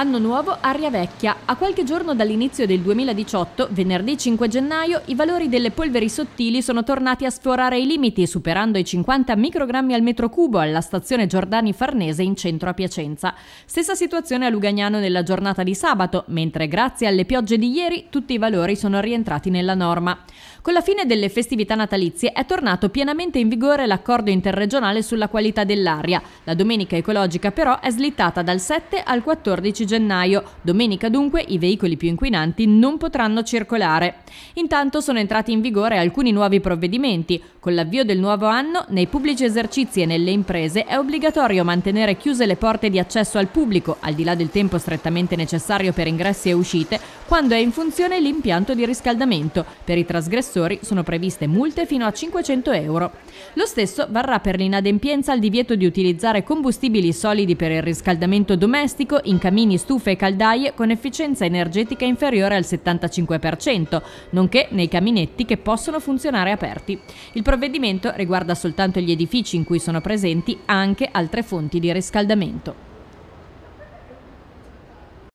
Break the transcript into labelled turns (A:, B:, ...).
A: Anno nuovo, aria vecchia. A qualche giorno dall'inizio del 2018, venerdì 5 gennaio, i valori delle polveri sottili sono tornati a sforare i limiti, superando i 50 microgrammi al metro cubo alla stazione Giordani Farnese in centro a Piacenza. Stessa situazione a Lugagnano nella giornata di sabato, mentre grazie alle piogge di ieri tutti i valori sono rientrati nella norma. Con la fine delle festività natalizie è tornato pienamente in vigore l'accordo interregionale sulla qualità dell'aria. La domenica ecologica però è slittata dal 7 al 14 gennaio gennaio. Domenica dunque i veicoli più inquinanti non potranno circolare. Intanto sono entrati in vigore alcuni nuovi provvedimenti. Con l'avvio del nuovo anno, nei pubblici esercizi e nelle imprese è obbligatorio mantenere chiuse le porte di accesso al pubblico, al di là del tempo strettamente necessario per ingressi e uscite, quando è in funzione l'impianto di riscaldamento. Per i trasgressori sono previste multe fino a 500 euro. Lo stesso varrà per l'inadempienza al divieto di utilizzare combustibili solidi per il riscaldamento domestico in camini stufe e caldaie con efficienza energetica inferiore al 75%, nonché nei caminetti che possono funzionare aperti. Il provvedimento riguarda soltanto gli edifici in cui sono presenti anche altre fonti di riscaldamento.